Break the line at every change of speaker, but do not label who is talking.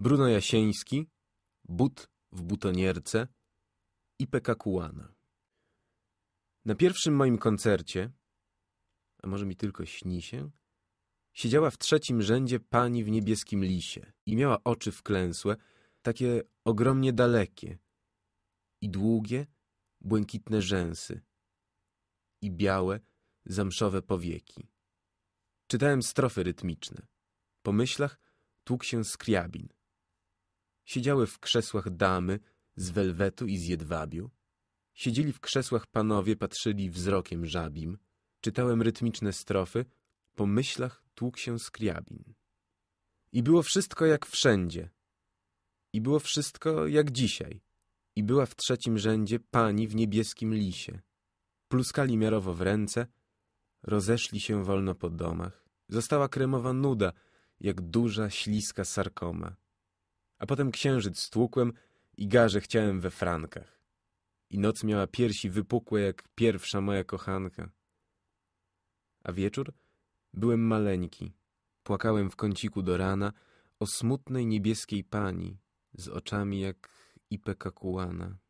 Bruno Jasieński, But w butonierce i Pekakuana. Na pierwszym moim koncercie, a może mi tylko śni się, siedziała w trzecim rzędzie pani w niebieskim lisie i miała oczy wklęsłe, takie ogromnie dalekie i długie, błękitne rzęsy i białe, zamszowe powieki. Czytałem strofy rytmiczne. Po myślach tłuk się skriabin. Siedziały w krzesłach damy z welwetu i z jedwabiu. Siedzieli w krzesłach panowie, patrzyli wzrokiem żabim. Czytałem rytmiczne strofy, po myślach tłuk się skriabin. I było wszystko jak wszędzie. I było wszystko jak dzisiaj. I była w trzecim rzędzie pani w niebieskim lisie. Pluskali miarowo w ręce, rozeszli się wolno po domach. Została kremowa nuda, jak duża, śliska sarkoma a potem księżyc stłukłem i garze chciałem we frankach. I noc miała piersi wypukłe jak pierwsza moja kochanka. A wieczór byłem maleńki. Płakałem w kąciku do rana o smutnej niebieskiej pani z oczami jak Ipe Kakułana.